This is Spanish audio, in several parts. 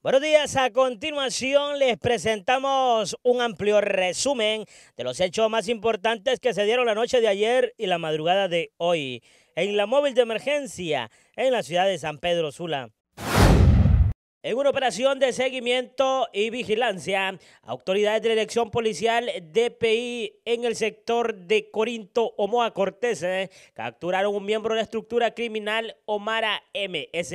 Buenos días, a continuación les presentamos un amplio resumen de los hechos más importantes que se dieron la noche de ayer y la madrugada de hoy en la móvil de emergencia en la ciudad de San Pedro Sula. En una operación de seguimiento y vigilancia, autoridades de la dirección policial DPI en el sector de Corinto, Omoa Cortés, eh, capturaron un miembro de la estructura criminal Omara MS.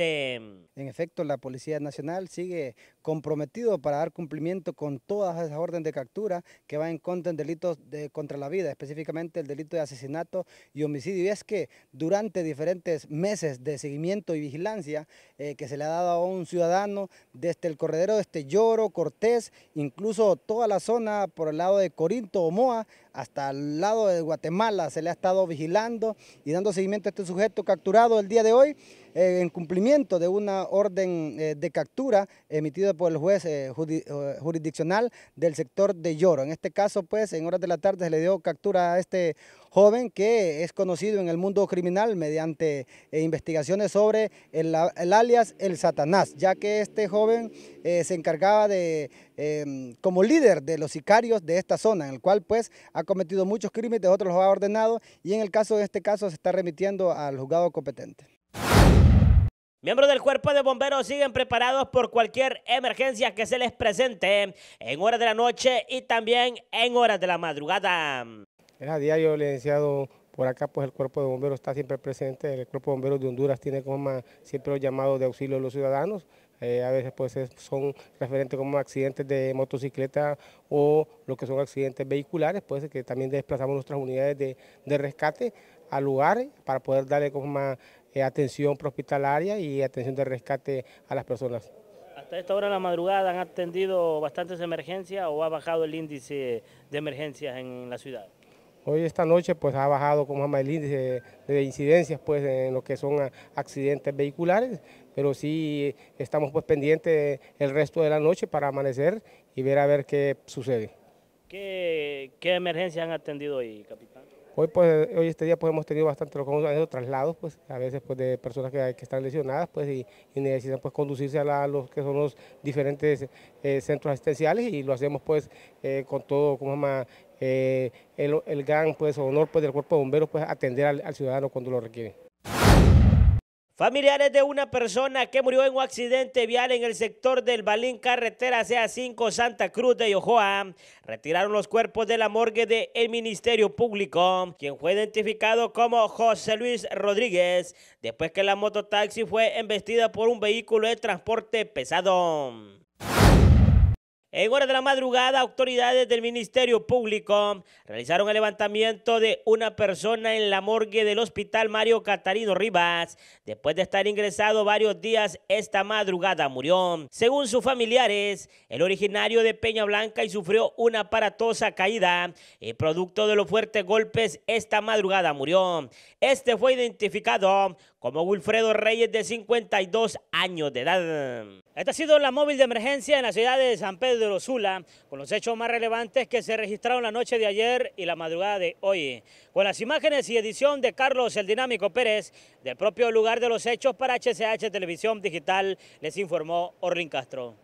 En efecto, la Policía Nacional sigue comprometido para dar cumplimiento con todas esas órdenes de captura que van en contra de delitos de, contra la vida, específicamente el delito de asesinato y homicidio. Y es que durante diferentes meses de seguimiento y vigilancia eh, que se le ha dado a un ciudadano, desde el corredero de este Lloro, Cortés, incluso toda la zona por el lado de Corinto, Omoa, hasta el lado de Guatemala se le ha estado vigilando y dando seguimiento a este sujeto capturado el día de hoy. Eh, en cumplimiento de una orden eh, de captura emitida por el juez eh, jurisdiccional del sector de Lloro. En este caso, pues, en horas de la tarde se le dio captura a este joven que es conocido en el mundo criminal mediante investigaciones sobre el, el, alias El Satanás, ya que este joven se encargaba de, em, como líder de los sicarios de esta zona, en el cual pues ha cometido muchos crímenes, otros los ha ordenado y en el caso de este caso se está remitiendo al juzgado competente. Miembros del cuerpo de bomberos siguen preparados por cualquier emergencia que se les presente en horas de la noche y también en horas de la madrugada. Es a diario, licenciado, por acá pues el cuerpo de bomberos está siempre presente, el cuerpo de bomberos de Honduras tiene como siempre los llamados de auxilio de los ciudadanos, eh, a veces pues son referentes como accidentes de motocicleta o lo que son accidentes vehiculares, pues que también desplazamos nuestras unidades de rescate a lugar para poder darle con más eh, atención hospitalaria y atención de rescate a las personas. ¿Hasta esta hora de la madrugada han atendido bastantes emergencias o ha bajado el índice de emergencias en la ciudad? Hoy esta noche pues ha bajado como el índice de incidencias pues en lo que son accidentes vehiculares, pero sí estamos pues pendientes el resto de la noche para amanecer y ver a ver qué sucede. ¿Qué, emergencias han atendido hoy, capitán? Hoy, pues, hoy este día pues hemos tenido bastante lo que traslados, pues a veces pues de personas que, están lesionadas, pues y, necesitan pues conducirse a, los que son los diferentes eh, centros asistenciales y lo hacemos pues eh, con todo, ¿cómo eh, el, gran pues honor pues del cuerpo de bomberos pues atender al, ciudadano cuando lo requieren. Familiares de una persona que murió en un accidente vial en el sector del Balín Carretera CA5 Santa Cruz de Yohoa retiraron los cuerpos de la morgue del Ministerio Público, quien fue identificado como José Luis Rodríguez, después que la mototaxi fue embestida por un vehículo de transporte pesado. En hora de la madrugada, autoridades del Ministerio Público realizaron el levantamiento de una persona en la morgue del Hospital Mario Catarino Rivas. Después de estar ingresado varios días, esta madrugada murió. Según sus familiares, el originario de Peña Blanca y sufrió una aparatosa caída y producto de los fuertes golpes, esta madrugada murió. Este fue identificado como Wilfredo Reyes de 52 años de edad. Esta ha sido la móvil de emergencia en la ciudad de San Pedro de Sula, con los hechos más relevantes que se registraron la noche de ayer y la madrugada de hoy. Con las imágenes y edición de Carlos el Dinámico Pérez, del propio lugar de los hechos para HCH Televisión Digital, les informó Orlin Castro.